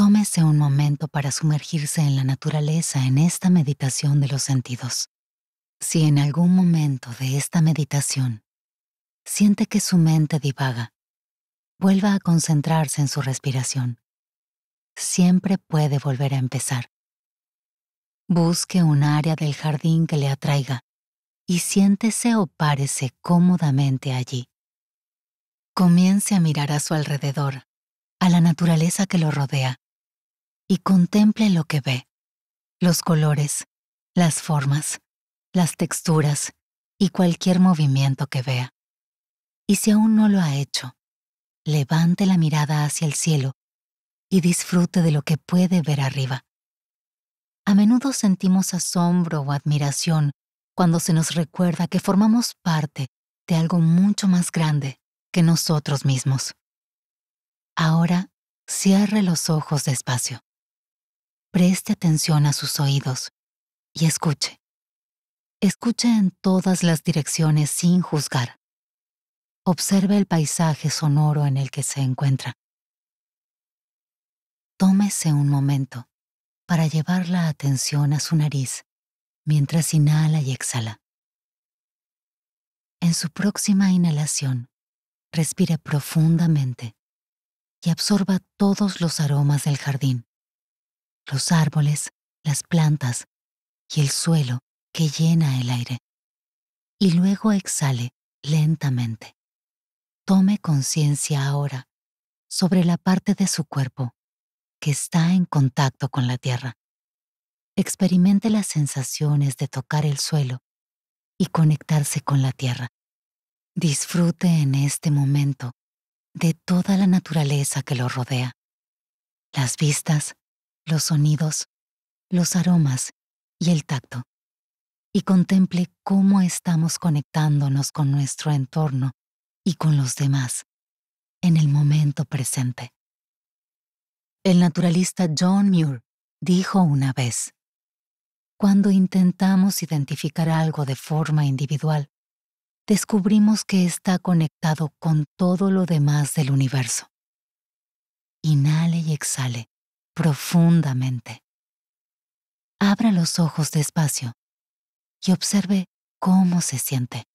Tómese un momento para sumergirse en la naturaleza en esta meditación de los sentidos. Si en algún momento de esta meditación siente que su mente divaga, vuelva a concentrarse en su respiración. Siempre puede volver a empezar. Busque un área del jardín que le atraiga y siéntese o párese cómodamente allí. Comience a mirar a su alrededor, a la naturaleza que lo rodea, y contemple lo que ve, los colores, las formas, las texturas y cualquier movimiento que vea. Y si aún no lo ha hecho, levante la mirada hacia el cielo y disfrute de lo que puede ver arriba. A menudo sentimos asombro o admiración cuando se nos recuerda que formamos parte de algo mucho más grande que nosotros mismos. Ahora cierre los ojos despacio preste atención a sus oídos y escuche. Escuche en todas las direcciones sin juzgar. Observe el paisaje sonoro en el que se encuentra. Tómese un momento para llevar la atención a su nariz mientras inhala y exhala. En su próxima inhalación, respire profundamente y absorba todos los aromas del jardín los árboles, las plantas y el suelo que llena el aire. Y luego exhale lentamente. Tome conciencia ahora sobre la parte de su cuerpo que está en contacto con la tierra. Experimente las sensaciones de tocar el suelo y conectarse con la tierra. Disfrute en este momento de toda la naturaleza que lo rodea. Las vistas, los sonidos, los aromas y el tacto, y contemple cómo estamos conectándonos con nuestro entorno y con los demás en el momento presente. El naturalista John Muir dijo una vez, cuando intentamos identificar algo de forma individual, descubrimos que está conectado con todo lo demás del universo. Inhale y exhale profundamente. Abra los ojos despacio y observe cómo se siente.